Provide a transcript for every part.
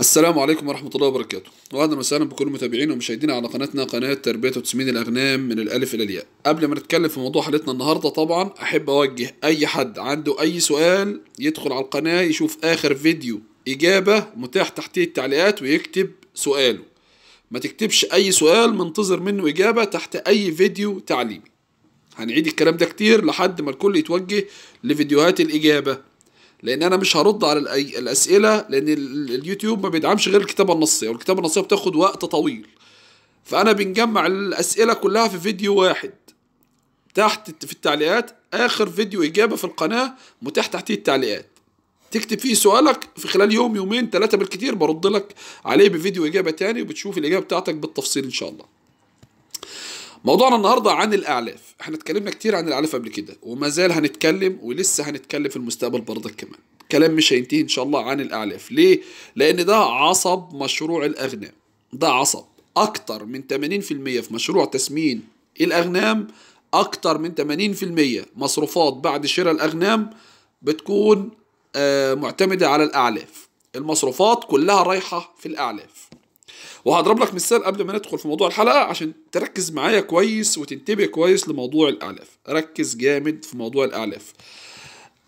السلام عليكم ورحمة الله وبركاته وأهلا وسهلا بكل متابعينا ومشاهدينا على قناتنا قناة تربية وتسمين الأغنام من الألف إلى الياء قبل ما نتكلم في موضوع حلقتنا النهاردة طبعا أحب أوجه أي حد عنده أي سؤال يدخل على القناة يشوف آخر فيديو إجابة متاح تحتيه التعليقات ويكتب سؤاله ما تكتبش أي سؤال منتظر منه إجابة تحت أي فيديو تعليمي هنعيد الكلام ده كتير لحد ما الكل يتوجه لفيديوهات الإجابة لان انا مش هرد على الاسئله لان اليوتيوب ما بيدعمش غير الكتابه النصيه والكتابه النصيه بتاخد وقت طويل فانا بنجمع الاسئله كلها في فيديو واحد تحت في التعليقات اخر فيديو اجابه في القناه متاح تحت التعليقات تكتب فيه سؤالك في خلال يوم يومين ثلاثه بالكتير برد لك عليه بفيديو اجابه تاني وبتشوف الاجابه بتاعتك بالتفصيل ان شاء الله موضوعنا النهارده عن الاعلاف احنا اتكلمنا كتير عن الاعلاف قبل كده وما زال هنتكلم ولسه هنتكلم في المستقبل برضك كمان كلام مش هينتهي ان شاء الله عن الاعلاف ليه لان ده عصب مشروع الاغنام ده عصب اكتر من 80% في مشروع تسمين الاغنام اكتر من 80% مصروفات بعد شراء الاغنام بتكون آه، معتمده على الاعلاف المصروفات كلها رايحه في الاعلاف وهضرب لك مثال قبل ما ندخل في موضوع الحلقه عشان تركز معايا كويس وتنتبه كويس لموضوع الاعلاف ركز جامد في موضوع الاعلاف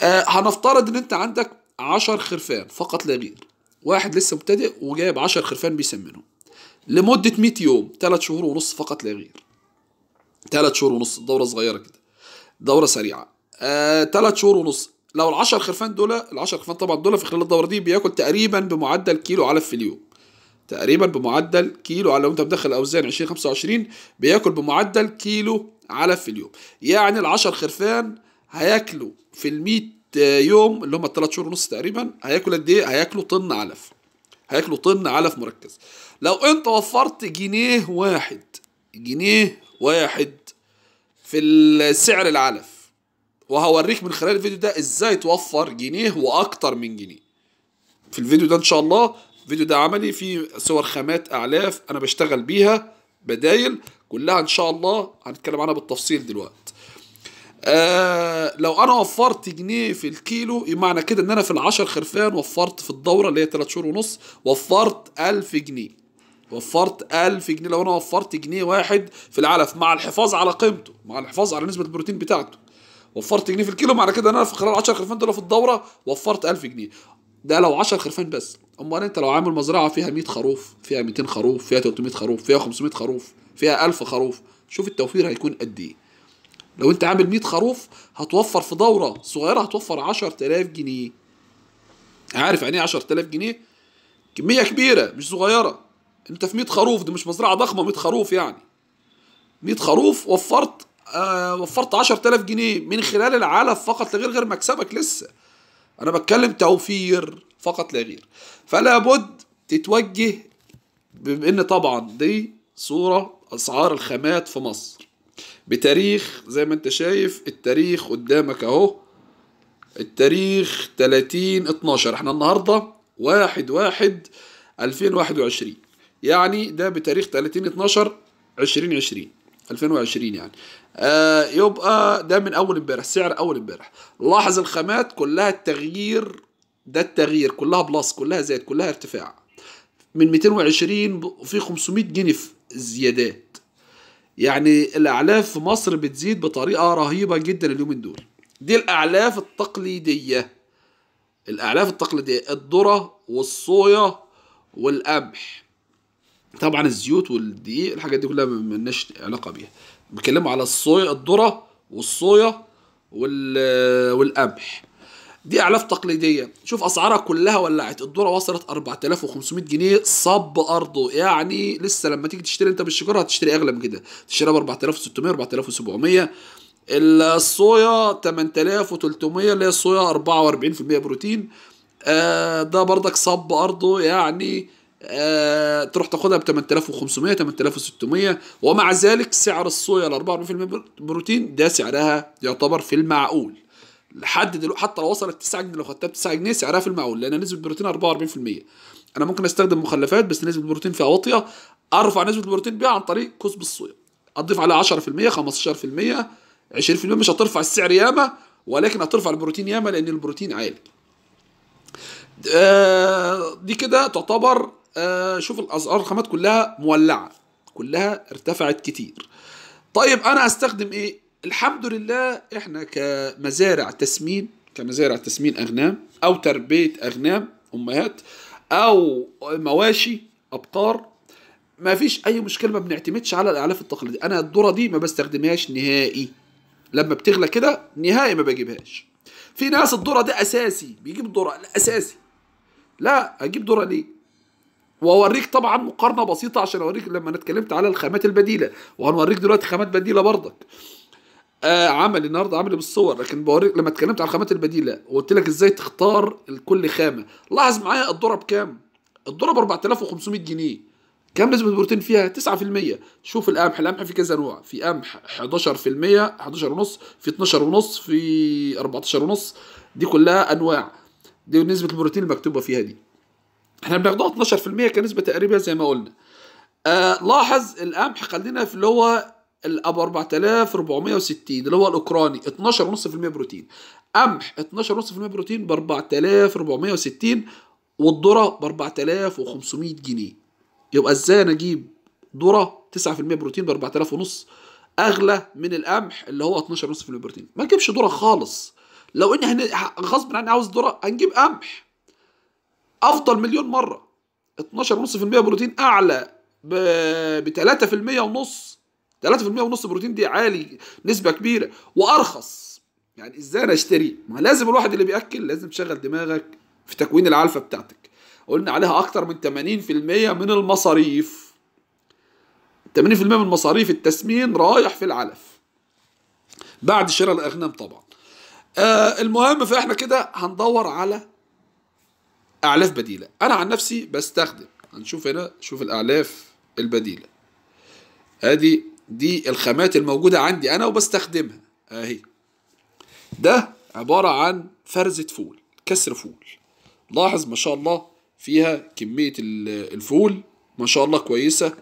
آه هنفترض ان انت عندك 10 خرفان فقط لا غير واحد لسه مبتدئ وجايب 10 خرفان بيسمنهم لمده 100 يوم 3 شهور ونص فقط لا غير 3 شهور ونص دوره صغيره كده دوره سريعه آه 3 شهور ونص لو ال 10 خرفان دول ال 10 خرفان طبعا دول في خلال الدوره دي بياكل تقريبا بمعدل كيلو علف في اليوم تقريبا بمعدل كيلو على لو انت مدخل اوزان 20 25 بياكل بمعدل كيلو علف في اليوم يعني ال 10 خرفان هياكلوا في ال 100 يوم اللي هم الثلاث شهور ونص تقريبا هياكلوا قد ايه؟ هياكلوا طن علف هياكلوا طن علف مركز لو انت وفرت جنيه واحد جنيه واحد في سعر العلف وهوريك من خلال الفيديو ده ازاي توفر جنيه واكتر من جنيه في الفيديو ده ان شاء الله الفيديو ده عملي فيه صور خامات اعلاف انا بشتغل بيها بدايل كلها ان شاء الله هنتكلم عنها بالتفصيل دلوقتي آه لو انا وفرت جنيه في الكيلو معنى كده ان انا في العشر خرفان وفرت في الدوره اللي هي ثلاث شهور ونص وفرت 1000 جنيه وفرت 1000 جنيه لو انا وفرت جنيه واحد في العلف مع الحفاظ على قيمته مع الحفاظ على نسبه البروتين بتاعته وفرت جنيه في الكيلو معنى كده ان انا في خلال 10 خرفان دول في الدوره وفرت 1000 جنيه ده لو 10 خرفان بس امال انت لو عامل مزرعه فيها 100 خروف فيها 200 خروف فيها 300 خروف فيها 500 خروف فيها 1000 خروف شوف التوفير هيكون قد ايه لو انت عامل 100 خروف هتوفر في دوره صغيره هتوفر 10000 جنيه عارف يعني ايه 10000 جنيه كميه كبيره مش صغيره انت في 100 خروف دي مش مزرعه ضخمه 100 خروف يعني 100 خروف وفرت آه وفرت 10000 جنيه من خلال العلف فقط لغير غير مكسبك لسه أنا بتكلم توفير فقط لا غير فلا بد تتوجه بما إن طبعا دي صورة أسعار الخامات في مصر بتاريخ زي ما أنت شايف التاريخ قدامك أهو التاريخ 30 12 احنا النهارده 1 1 2021 يعني ده بتاريخ 30 12 2020 2020 يعني آه يبقى ده من اول امبارح سعر اول امبارح لاحظ الخامات كلها التغيير ده التغيير كلها بلس كلها زاد كلها ارتفاع من 220 في 500 جنيه في زيادات يعني الاعلاف في مصر بتزيد بطريقه رهيبه جدا اليومين دول دي الاعلاف التقليديه الاعلاف التقليديه الذره والصويا والقمح طبعا الزيوت والدقيق الحاجات دي كلها مالناش علاقه بيها بيتكلموا على الصويا الذره والصويا والقمح دي اعلاف تقليديه شوف اسعارها كلها ولعت الذره وصلت 4500 جنيه صب ارضه يعني لسه لما تيجي تشتري انت بالشجار هتشتري اغلى من كده تشتريها ب 4600 4700 الصويا 8300 اللي هي الصويا 44% بروتين آه ده برضك صب ارضه يعني آه، تروح تاخدها ب 8500 8600 ومع ذلك سعر الصويا ال 44% بروتين ده سعرها يعتبر في المعقول لحد دلوقتي حتى لو وصلت 9 جنيه لو خدتها ب 9 جنيه سعرها في المعقول لان نسبه البروتين 44% انا ممكن استخدم مخلفات بس نسبه البروتين فيها واطيه ارفع نسبه البروتين بيها عن طريق كسب الصويا اضيف عليها 10% 15% 20% مش هترفع السعر ياما ولكن هترفع البروتين ياما لان البروتين عالي آه، دي كده تعتبر آه، شوف الاسعار الخامات كلها مولعه كلها ارتفعت كتير طيب انا استخدم ايه الحمد لله احنا كمزارع تسمين كمزارع تسمين اغنام او تربيه اغنام امهات او مواشي ابقار ما فيش اي مشكله ما بنعتمدش على الاعلاف التقليديه انا الذره دي ما بستخدمهاش نهائي لما بتغلى كده نهائي ما بجيبهاش في ناس الذره ده اساسي بيجيب الذره اساسي لا اجيب ذره ليه واوريك طبعا مقارنه بسيطه عشان اوريك لما انا اتكلمت على الخامات البديله وهنوريك دلوقتي خامات بديله برضك آه عمل النهارده عمل بالصور لكن بوريك لما اتكلمت على الخامات البديله وقلت لك ازاي تختار كل خامه لاحظ معايا الذره بكام الذره ب 4500 جنيه كم نسبة البروتين فيها؟ 9% شوف القمح، القمح في كذا نوع، في قمح 11% 11 ونص، في 12 ونص، في 14 ونص، دي كلها أنواع. دي نسبة البروتين المكتوبة فيها دي. احنا بناخدوها 12% كنسبه تقريبا زي ما قلنا آه لاحظ القمح خلينا في اللي هو ال 4460 اللي هو الاوكراني 12.5% بروتين قمح 12.5% بروتين ب 4460 والذره ب 4500 جنيه يبقى ازاي انا اجيب ذره 9% بروتين ب 4000 ونص اغلى من القمح اللي هو 12.5% بروتين ما اجيبش ذره خالص لو اني غصب عني عاوز ذره هنجيب قمح افضل مليون مره 12.5% بروتين اعلى ب 3% ونص 3% ونص بروتين دي عالي نسبه كبيره وارخص يعني ازاي انا اشتري ما لازم الواحد اللي بياكل لازم تشغل دماغك في تكوين العلفه بتاعتك قلنا عليها اكتر من 80% من المصاريف 80% من مصاريف التسمين رايح في العلف بعد شراء الاغنام طبعا آه المهم فاحنا كده هندور على أعلاف بديلة أنا عن نفسي بستخدم هنشوف هنا شوف الأعلاف البديلة هذه دي الخامات الموجودة عندي أنا وبستخدمها أهي ده عبارة عن فرزة فول كسر فول لاحظ ما شاء الله فيها كمية الفول ما شاء الله كويسة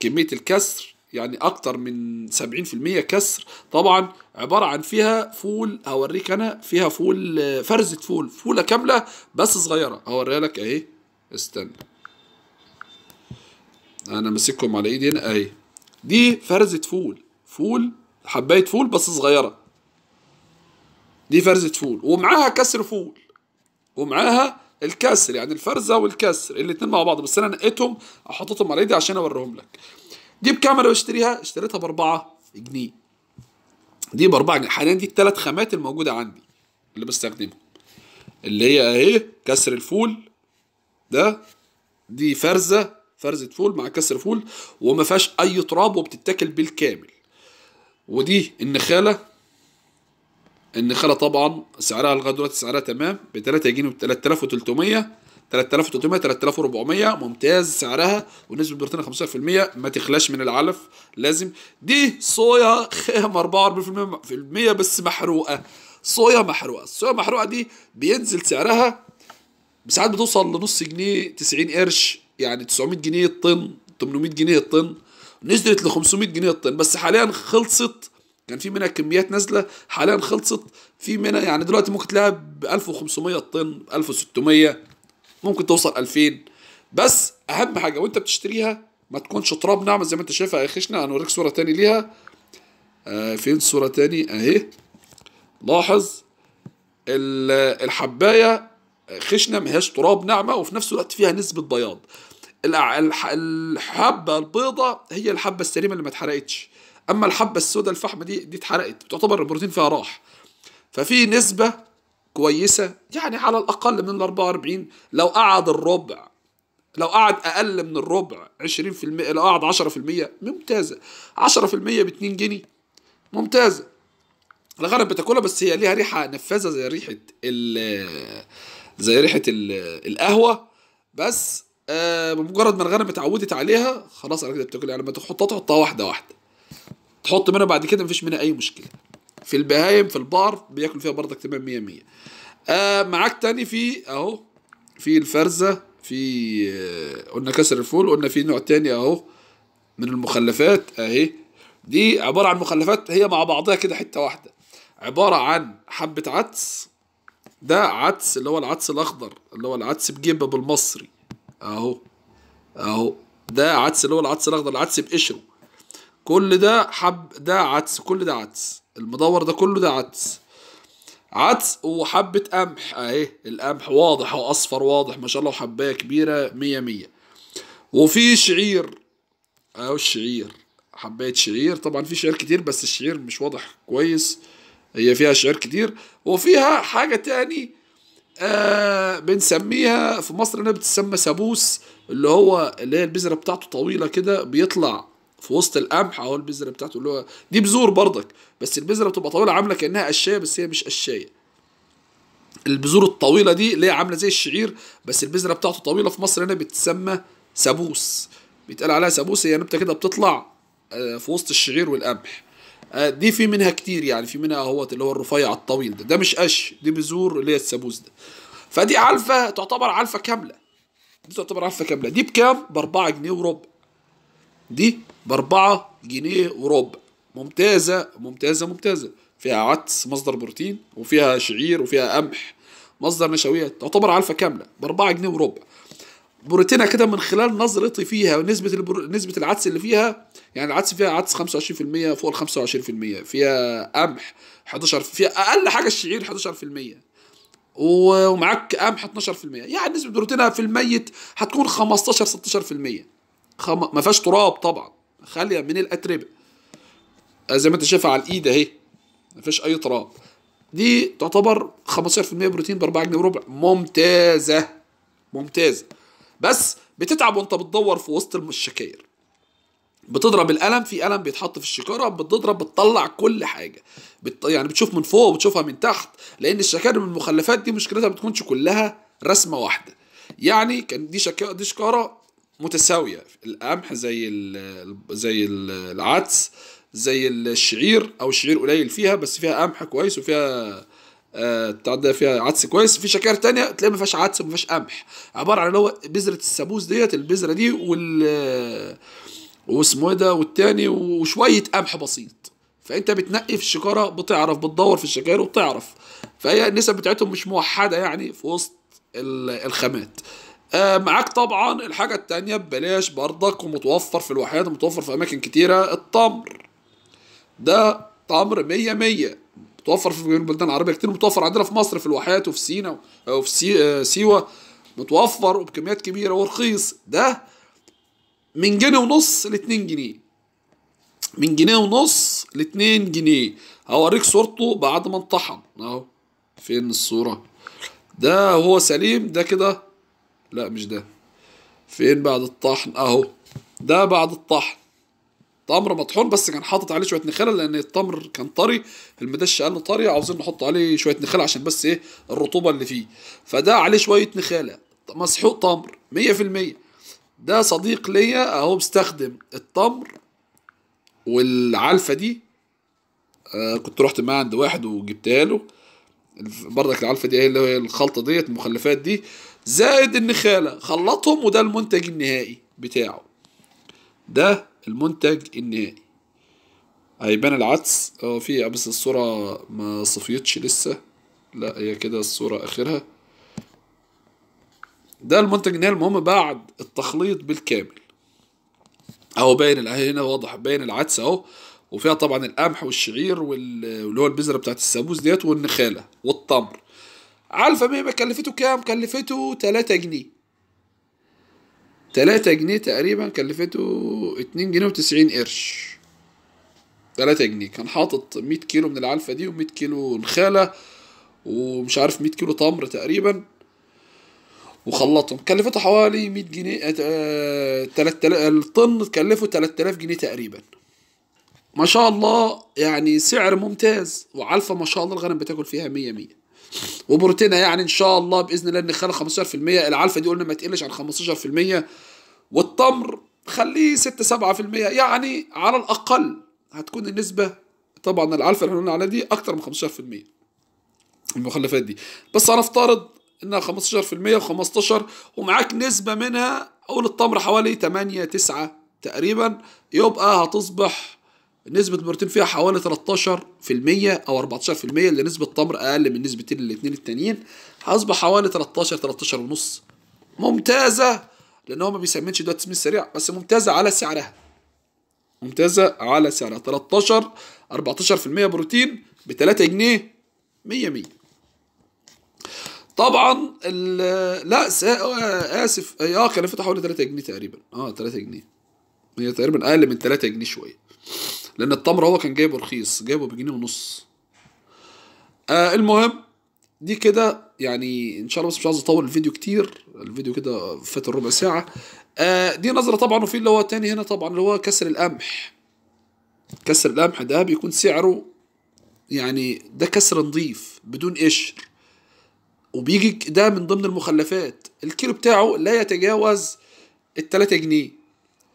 كمية الكسر يعني اكتر من 70% كسر طبعا عباره عن فيها فول هوريك انا فيها فول فرزه فول فوله كامله بس صغيره هوريها لك اهي استنى انا ماسكهم على ايدي هنا اهي دي فرزه فول فول حبايه فول بس صغيره دي فرزه فول ومعاها كسر فول ومعاها الكسر يعني الفرزه والكسر الاتنين مع بعض بس انا نقيتهم احطتهم على ايدي عشان اوريهم لك دي كاميرا واشتريها اشتريتها باربعة جنيه دي باربعة حاليا دي التلات خامات الموجودة عندي اللي بستخدمهم اللي هي اهي كسر الفول ده دي فرزة فرزة فول مع كسر فول وما فيهاش اي تراب وبتتاكل بالكامل ودي النخالة النخالة طبعا سعرها لغاية دلوقتي سعرها تمام ب 3 جنيه و 3300 3300 3400 ممتاز سعرها ونسبه بروتين 15% ما تخلاش من العلف لازم دي صويا خام 44% بس محروقه صويا محروقه الصويا محروقه دي بينزل سعرها ساعات بتوصل لنص جنيه 90 قرش يعني 900 جنيه الطن 800 جنيه الطن نزلت ل 500 جنيه الطن بس حاليا خلصت كان في منها كميات نازله حاليا خلصت في منها يعني دلوقتي ممكن تلاقيها ب 1500 طن 1600 ممكن توصل 2000 بس اهم حاجه وانت بتشتريها ما تكونش تراب ناعمه زي ما انت شايفها يا خشنه هنوريك صوره تاني ليها آه فين صوره تاني اهي لاحظ الحبايه خشنه مهياش تراب ناعمه وفي نفس الوقت فيها نسبه بياض الحبه البيضة هي الحبه السليمه اللي ما اتحرقتش اما الحبه السوداء الفحمه دي دي اتحرقت بتعتبر البروتين فيها راح ففي نسبه كويسة يعني على الأقل من ال 44 لو قعد الربع لو قعد أقل من الربع 20% لو قعد 10% ممتازة 10% ب 2 جنيه ممتازة الغرب بتاكلها بس هي ليها ريحة نفاذة زي ريحة ال زي ريحة القهوة بس آه بمجرد ما الغنم اتعودت عليها خلاص انا كده بتاكل يعني لما تحطها تحطها واحده واحده تحط منها بعد كده مفيش منها اي مشكله في البهايم في البار بياكلوا فيها برضك تمام 100 100 آه معاك تاني في اهو في الفرزه في آه قلنا كسر الفول قلنا في نوع تاني اهو من المخلفات اهي دي عباره عن مخلفات هي مع بعضها كده حته واحده عباره عن حبه عدس ده عدس اللي هو العدس الاخضر اللي هو العدس بجبه بالمصري اهو اهو ده عدس اللي هو العدس الاخضر العدس بقشره كل ده حب ده عدس كل ده عدس المدور ده كله ده عدس عدس وحبة قمح اهي القمح واضح اهو اصفر واضح ما شاء الله وحباية كبيرة مية مية وفي شعير اهو الشعير حباية شعير طبعا في شعير كتير بس الشعير مش واضح كويس هي فيها شعير كتير وفيها حاجة تاني آه بنسميها في مصر هنا بتسمى سابوس اللي هو اللي هي البذرة بتاعته طويلة كده بيطلع في وسط القمح اهو البذره بتاعته اللي هو دي بذور برضك بس البذره بتبقى طويله عامله كانها قشايه بس هي مش قشايه البذور الطويله دي اللي هي عامله زي الشعير بس البذره بتاعته طويله في مصر هنا بتسمى سابوس بيتقال عليها سابوس هي نبته كده بتطلع آه، في وسط الشعير والقمح آه، دي في منها كتير يعني في منها اهوت اللي هو الرفيع الطويل ده ده مش قش دي بذور اللي هي السابوس ده فدي علفه تعتبر علفه كامله دي تعتبر علفه كامله دي بكام ب 4 جنيه وربع دي بأربعة جنيه وربع ممتازة ممتازة ممتازة فيها عدس مصدر بروتين وفيها شعير وفيها قمح مصدر نشويات تعتبر علفة كاملة بأربعة جنيه وربع بروتينها كده من خلال نظرتي فيها ونسبة البر... نسبة العدس اللي فيها يعني العدس فيها عدس 25% فوق ال 25% فيها قمح 11 فيها أقل حاجة الشعير 11% ومعاك قمح 12% يعني نسبة بروتينها في الميت هتكون 15 16% خم... ما فيهاش تراب طبعا خاليه من الاتربه آه، زي ما انت شايفها على الايد اهي ما فيش اي تراب دي تعتبر 15% بروتين ب 4 جنيه وربع ممتازه ممتازه بس بتتعب وانت بتدور في وسط الشكاير بتضرب القلم في قلم بيتحط في الشكاره بتضرب بتطلع كل حاجه بت... يعني بتشوف من فوق وبتشوفها من تحت لان الشكاير من المخلفات دي مشكلتها بتكونش كلها رسمه واحده يعني كان دي شكاره دي شكاره متساويه القمح زي الـ زي الـ العدس زي الشعير او الشعير قليل فيها بس فيها قمح كويس وفيها بتاع آه، فيها عدس كويس في شكاير تانية تلاقي ما فيهاش عدس وما فيهاش قمح عباره عن اللي هو بذره السابوس ديت البذره دي وال واسمه إيه ده والتاني وشويه قمح بسيط فانت بتنقي في الشكاره بتعرف بتدور في الشكاير وبتعرف فهي النسب بتاعتهم مش موحده يعني في وسط الخامات آه، معاك طبعا الحاجة التانية ببلاش برضك ومتوفر في الواحات ومتوفر في أماكن كتيرة التمر ده تمر مية مية متوفر في بلدان عربية كتير متوفر عندنا في مصر في الواحات وفي سينا وفي سي... آه، سيوة متوفر وبكميات كبيرة ورخيص ده من جنيه ونص لاتنين جنيه من جنيه ونص لاتنين جنيه هوريك صورته بعد ما انطحن اهو فين الصورة ده هو سليم ده كده لا مش ده فين بعد الطحن اهو ده بعد الطحن تمر مطحون بس كان حاطط عليه شويه نخاله لان التمر كان طري المدش قال له طري عاوزين نحط عليه شويه نخاله عشان بس ايه الرطوبه اللي فيه فده عليه شويه نخاله مسحوق تمر 100% ده صديق ليا اهو مستخدم التمر والعلفه دي آه كنت رحت معاه عند واحد وجبتها له بردك العلفه دي هي اللي هي الخلطه ديت المخلفات دي زائد النخاله خلطهم وده المنتج النهائي بتاعه ده المنتج النهائي هيبان العدس اه في بس الصوره ما صفيتش لسه لا هي كده الصوره اخرها ده المنتج النهائي المهم بعد التخليط بالكامل اهو باين هنا واضح باين العدس اهو وفيها طبعا القمح والشعير واللي هو البذره بتاعت السابوس ديت والنخاله والتمر الفا بيبقى كلفته كام كلفته 3 جنيه 3 جنيه تقريبا كلفته 2 جنيه و90 قرش 3 جنيه كان حاطط 100 كيلو من العلفة دي و100 كيلو نخالة ومش عارف 100 كيلو تمر تقريبا وخلطهم كلفته حوالي 100 جنيه آه... 3000 الطن كلفه 3000 جنيه تقريبا ما شاء الله يعني سعر ممتاز وعلفة ما شاء الله الغنم بتاكل فيها 100 100 وبروتينا يعني ان شاء الله باذن الله نخلي 15% العلفه دي قلنا ما تقلش عن 15% والتمر خليه 6 7% يعني على الاقل هتكون النسبه طبعا العلفه اللي قلنا عليها دي اكتر من 15% المخلفات دي بس هنفترض انها 15% و15 ومعاك نسبه منها قول التمر حوالي 8 9 تقريبا يبقى هتصبح نسبة البروتين فيها حوالي 13% أو 14% اللي نسبة التمر أقل من نسبتين الاتنين التانيين هيصبح حوالي 13 13 ونص ممتازة لأن هو ما بيسمنش دلوقتي تسمين سريع بس ممتازة على سعرها ممتازة على سعرها 13 14% بروتين ب 3 جنيه 100 100 طبعا لا اسف اه, آه، كان فتح حوالي 3 جنيه تقريبا اه 3 جنيه هي تقريبا اقل من 3 جنيه شويه لان التمر هو كان جايبه رخيص جايبه بجنيه ونص آه المهم دي كده يعني ان شاء الله بس مش عاوز اطول الفيديو كتير الفيديو كده فات الربع ساعه آه دي نظره طبعا وفي اللي هو تاني هنا طبعا اللي هو كسر القمح كسر القمح ده بيكون سعره يعني ده كسر نظيف بدون قشر وبيجي ده من ضمن المخلفات الكيلو بتاعه لا يتجاوز ال 3 جنيه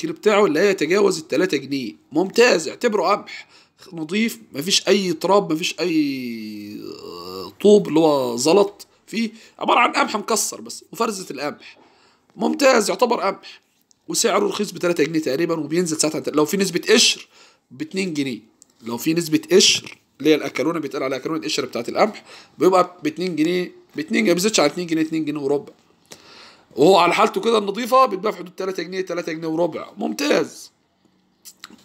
الكيلو بتاعه لا يتجاوز ال 3 جنيه ممتاز اعتبره قمح نظيف مفيش اي تراب مفيش اي آه، طوب اللي هو زلط فيه عباره عن قمح مكسر بس وفرزه القمح ممتاز يعتبر قمح وسعره رخيص ب 3 جنيه تقريبا وبينزل ساعتها لو في نسبه قشر ب 2 جنيه لو في نسبه قشر اللي هي الاكرونه بيتقال عليها اكرونه القشره بتاعت القمح بيبقى ب 2 جنيه ب 2 جنيه ما بيزيدش على 2 جنيه 2 جنيه وربع وهو على حالته كده النظيفه بيتباع في حدود 3 جنيه 3 جنيه وربع ممتاز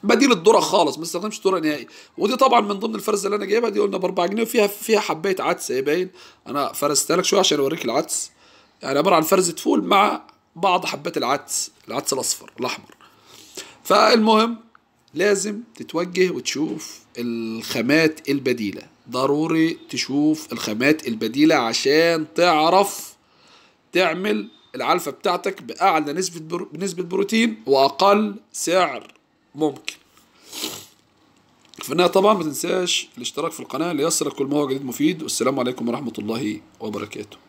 بديل الذره خالص ما استخدمش ذره نهائي ودي طبعا من ضمن الفرز اللي انا جايبها دي قلنا ب 4 جنيه وفيها فيها حبايه عدس يا إيه باين انا فرزتها لك شويه عشان اوريك العدس يعني عباره عن فرزه فول مع بعض حبات العدس العدس الاصفر الاحمر فالمهم لازم تتوجه وتشوف الخامات البديله ضروري تشوف الخامات البديله عشان تعرف تعمل العلفة بتاعتك بأعلى نسبة بنسبه بروتين وأقل سعر ممكن في النهاية طبعا ما تنساش الاشتراك في القناة ليصلك كل ما هو جديد مفيد والسلام عليكم ورحمة الله وبركاته